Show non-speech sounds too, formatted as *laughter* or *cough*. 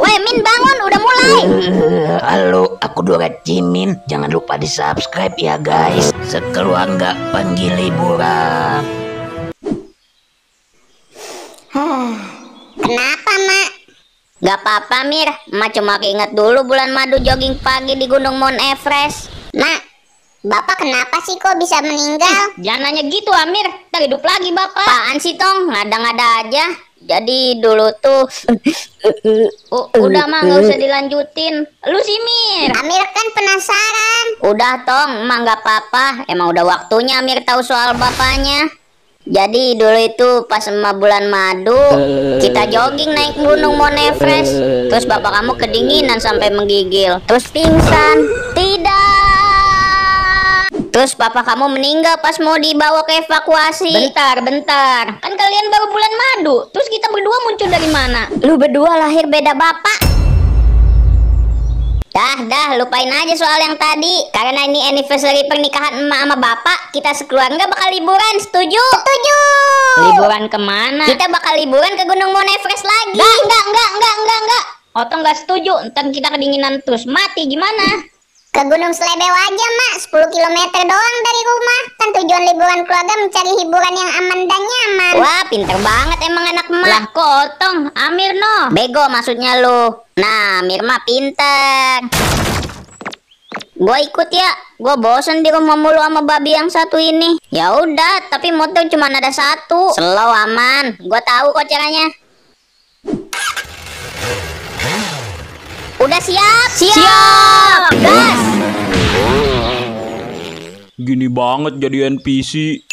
Weh, Min bangun udah mulai Halo aku dua Cimin Jangan lupa di subscribe ya guys Sekeluarga panggil liburan Kenapa mak? Gak apa-apa Mir Mak cuma keinget dulu bulan madu jogging pagi di Gunung Mount Everest Mak Bapak kenapa sih kok bisa meninggal? Jangan nanya gitu Amir, tak hidup lagi Bapak Apaan sih Tong, ngada-ngada aja jadi dulu tuh *laughs* udah mah nggak usah dilanjutin. Lu sih Mir. Amir kan penasaran. Udah tong, emang nggak apa-apa. Emang udah waktunya Amir tahu soal bapaknya. Jadi dulu itu pas emak bulan madu, kita jogging naik gunung Monefres. Terus bapak kamu kedinginan sampai menggigil. Terus pingsan. Tidak. Terus papa kamu meninggal pas mau dibawa ke evakuasi. Bentar, bentar. Kan kalian baru bulan madu. Terus berdua muncul dari mana? Lu berdua lahir beda bapak. Dah, dah, lupain aja soal yang tadi. Karena ini anniversary pernikahan emak sama bapak, kita sekeluarga bakal liburan, setuju? Setuju! Liburan kemana? Kita bakal liburan ke Gunung Monefres lagi. Enggak, enggak, enggak, enggak, enggak, enggak. Oto nggak setuju, ntar kita kedinginan terus, mati gimana? Ke Gunung Selebew aja, Mak. 10 km doang dari rumah. Tentu. Kan nonton liburan keluarga mencari hiburan yang aman dan nyaman. Wah, pinter banget emang anak emak. Lah, kotong, Amir no. Bego maksudnya lu. Nah, Amir mah pinter. Gue ikut ya. Gue bosen di rumah mulu sama babi yang satu ini. Ya udah, tapi motor cuma ada satu. Slow aman. Gue tahu kok caranya. Udah siap? Siap. siap. gini banget jadi NPC